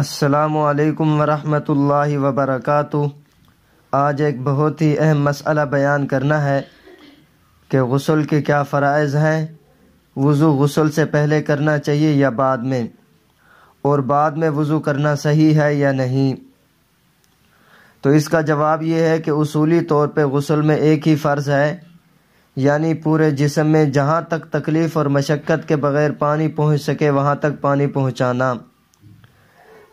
असलकम वरहमल वबरक आज एक बहुत ही अहम मसला बयान करना है कि गसल के क्या फ़रज़ हैं वज़ू गसल से पहले करना चाहिए या बाद में और बाद में वज़ू करना सही है या नहीं तो इसका जवाब ये है कि उसूली तौर पर गसल में एक ही फ़र्ज़ है यानी पूरे जिसम में जहाँ तक तकलीफ़ और मशक्क़त के बग़ैर पानी पहुँच सके वहाँ तक पानी पहुँचाना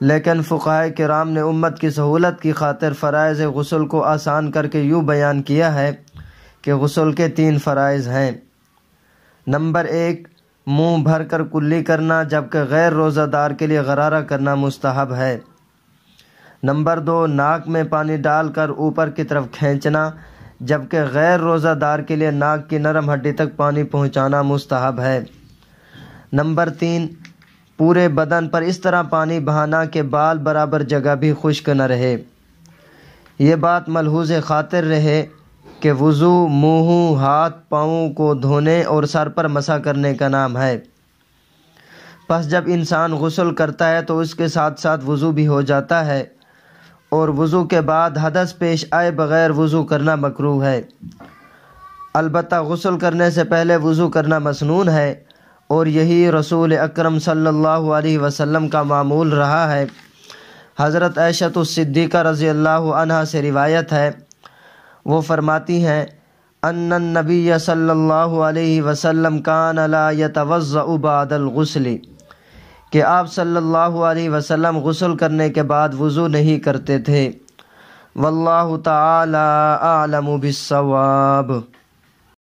लेकिन के कराम ने उम्मत की सहूलत की खातिर फ़रज़ गसल को आसान करके यूँ बयान किया है कि गसल के तीन फ़रज़ हैं नंबर एक मुँह भर कर कुल्ली करना जबकि गैर रोज़ादार के लिए गरारा करना मुस्तहब है नंबर दो नाक में पानी डालकर ऊपर की तरफ खींचना जबकि गैर रोज़ादार के लिए नाक की नरम हड्डी तक पानी पहुँचाना मुस्तहब है नंबर तीन पूरे बदन पर इस तरह पानी बहाना कि बाल बराबर जगह भी खुश्क न रहे ये बात मलहूज खातिर रहे कि वज़ू मुँह हाथ पाँव को धोने और सर पर मसा करने का नाम है बस जब इंसान गसल करता है तो उसके साथ साथ वज़ू भी हो जाता है और वज़ू के बाद हदस पेश आए बग़ैर वज़ू करना मकरू है अलबत् गसल करने से पहले वज़ू करना मसनून है और यही रसूल अकरम सल्लल्लाहु अलैहि वसल्लम का मामूल रहा है हज़रत ऐशतुसिद्दीक़ा रज़ी अल्लाह से रिवायत है वो फरमाती हैं अन नबी सल्लल्लाहु अलैहि वसल्लम कान ला यतवज़्ज़अ गसली कि आप सल्लल्लाहु अलैहि वसल्लम गसल करने के बाद वज़ू नहीं करते थे वल्लाह ताला आलम बिसवाब